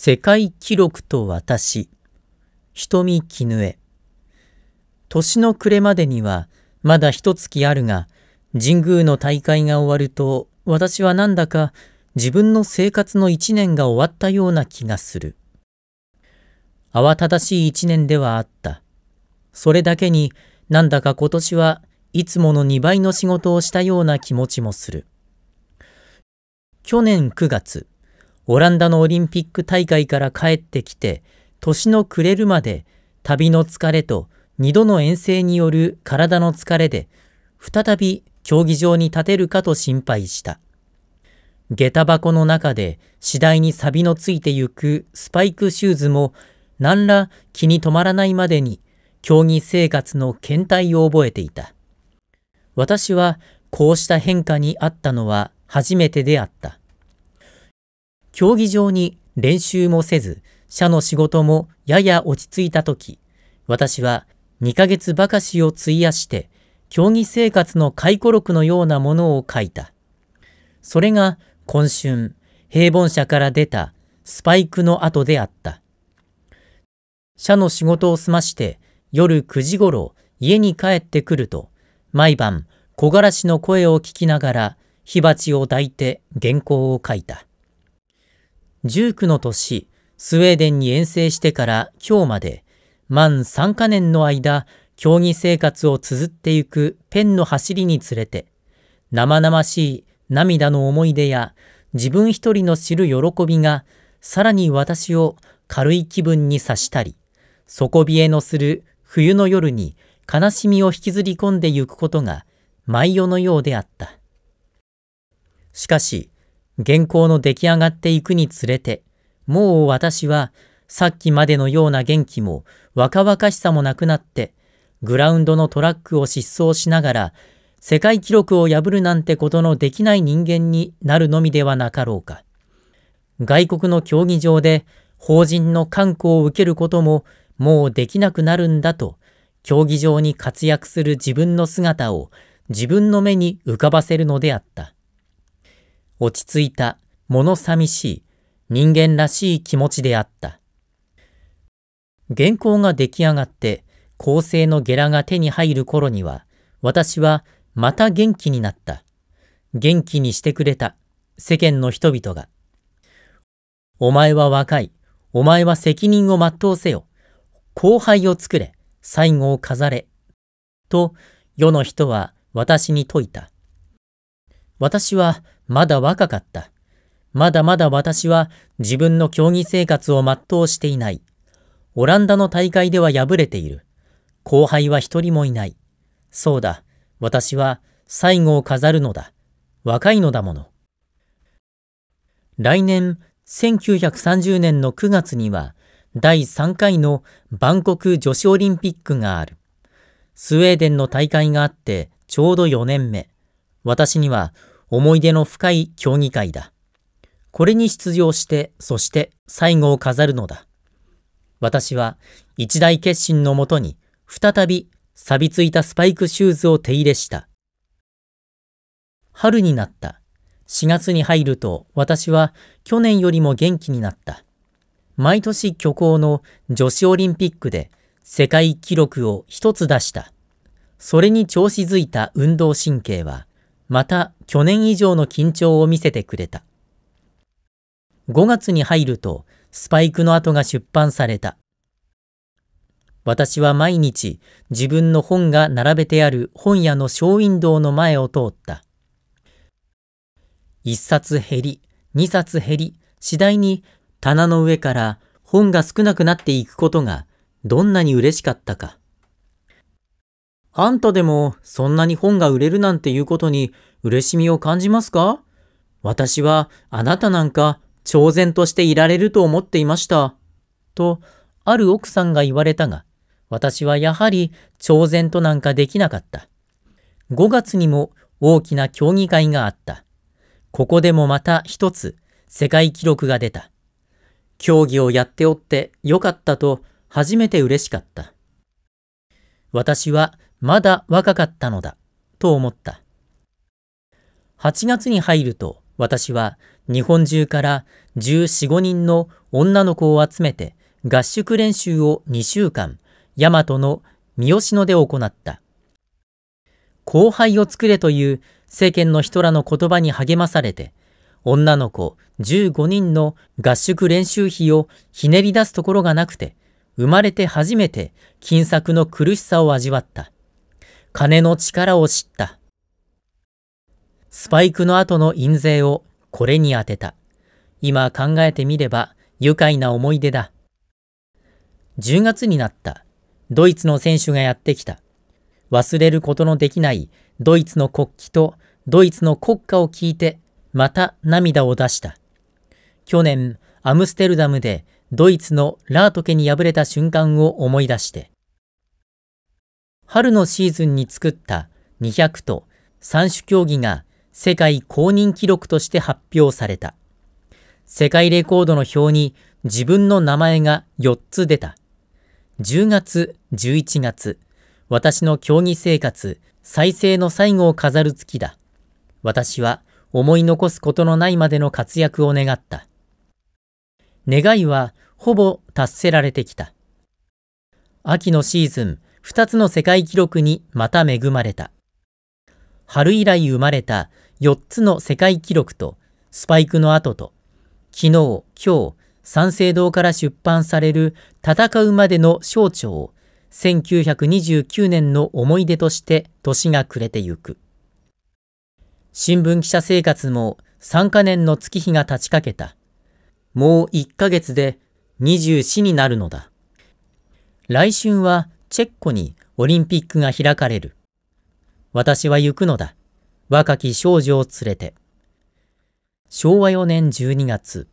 世界記録と私瞳絹江年の暮れまでにはまだ一月あるが神宮の大会が終わると私はなんだか自分の生活の一年が終わったような気がする慌ただしい一年ではあったそれだけになんだか今年はいつもの2倍の仕事をしたような気持ちもする去年9月オランダのオリンピック大会から帰ってきて、年の暮れるまで旅の疲れと2度の遠征による体の疲れで、再び競技場に立てるかと心配した。下駄箱の中で次第にサビのついてゆくスパイクシューズも何ら気に留まらないまでに競技生活の倦怠を覚えていた。私はこうした変化にあったのは初めてであった。競技場に練習もせず、社の仕事もやや落ち着いた時、私は2ヶ月ばかしを費やして、競技生活の回顧録のようなものを書いた。それが今春、平凡社から出たスパイクの後であった。社の仕事を済まして、夜9時ごろ家に帰ってくると、毎晩木枯らしの声を聞きながら火鉢を抱いて原稿を書いた。19の年、スウェーデンに遠征してから今日まで、満3カ年の間、競技生活を綴ってゆくペンの走りにつれて、生々しい涙の思い出や自分一人の知る喜びが、さらに私を軽い気分にさしたり、底冷えのする冬の夜に悲しみを引きずり込んでゆくことが、毎夜のようであった。しかし、原稿の出来上がっていくにつれて、もう私はさっきまでのような元気も若々しさもなくなって、グラウンドのトラックを疾走しながら、世界記録を破るなんてことのできない人間になるのみではなかろうか。外国の競技場で法人の看護を受けることももうできなくなるんだと、競技場に活躍する自分の姿を自分の目に浮かばせるのであった。落ち着いた、物寂しい、人間らしい気持ちであった。原稿が出来上がって、構成のゲラが手に入る頃には、私はまた元気になった。元気にしてくれた、世間の人々が。お前は若い。お前は責任を全うせよ。後輩を作れ。最後を飾れ。と、世の人は私に説いた。私はまだ若かった。まだまだ私は自分の競技生活を全うしていない。オランダの大会では敗れている。後輩は一人もいない。そうだ、私は最後を飾るのだ。若いのだもの。来年1930年の9月には第3回のバンコク女子オリンピックがある。スウェーデンの大会があってちょうど4年目。私には思い出の深い競技会だ。これに出場して、そして最後を飾るのだ。私は一大決心のもとに、再び錆びついたスパイクシューズを手入れした。春になった。4月に入ると私は去年よりも元気になった。毎年虚構の女子オリンピックで世界記録を一つ出した。それに調子づいた運動神経はまた去年以上の緊張を見せてくれた。5月に入ると、スパイクの跡が出版された。私は毎日自分の本が並べてある本屋のショーウィンドウの前を通った。1冊減り、2冊減り、次第に棚の上から本が少なくなっていくことがどんなに嬉しかったか。あんたでもそんなに本が売れるなんていうことに嬉しみを感じますか私はあなたなんか挑然としていられると思っていました。と、ある奥さんが言われたが、私はやはり挑然となんかできなかった。5月にも大きな競技会があった。ここでもまた一つ世界記録が出た。競技をやっておってよかったと初めて嬉しかった。私はまだ若かったのだ、と思った。8月に入ると、私は日本中から14、5人の女の子を集めて合宿練習を2週間、大和の三好野で行った。後輩を作れという世間の人らの言葉に励まされて、女の子15人の合宿練習費をひねり出すところがなくて、生まれて初めて金策の苦しさを味わった。金の力を知った。スパイクの後の印税をこれに当てた。今考えてみれば愉快な思い出だ。10月になった。ドイツの選手がやってきた。忘れることのできないドイツの国旗とドイツの国歌を聞いて、また涙を出した。去年、アムステルダムでドイツのラート家に敗れた瞬間を思い出して。春のシーズンに作った200と3種競技が世界公認記録として発表された。世界レコードの表に自分の名前が4つ出た。10月、11月、私の競技生活、再生の最後を飾る月だ。私は思い残すことのないまでの活躍を願った。願いはほぼ達せられてきた。秋のシーズン、2つの世界記録にまた恵まれた。春以来生まれた4つの世界記録とスパイクの後と、昨日、今日、三省堂から出版される戦うまでの象徴を1929年の思い出として年が暮れてゆく。新聞記者生活も3カ年の月日が立ちかけた。もう1ヶ月で24になるのだ。来春はチェッコにオリンピックが開かれる。私は行くのだ。若き少女を連れて。昭和4年12月。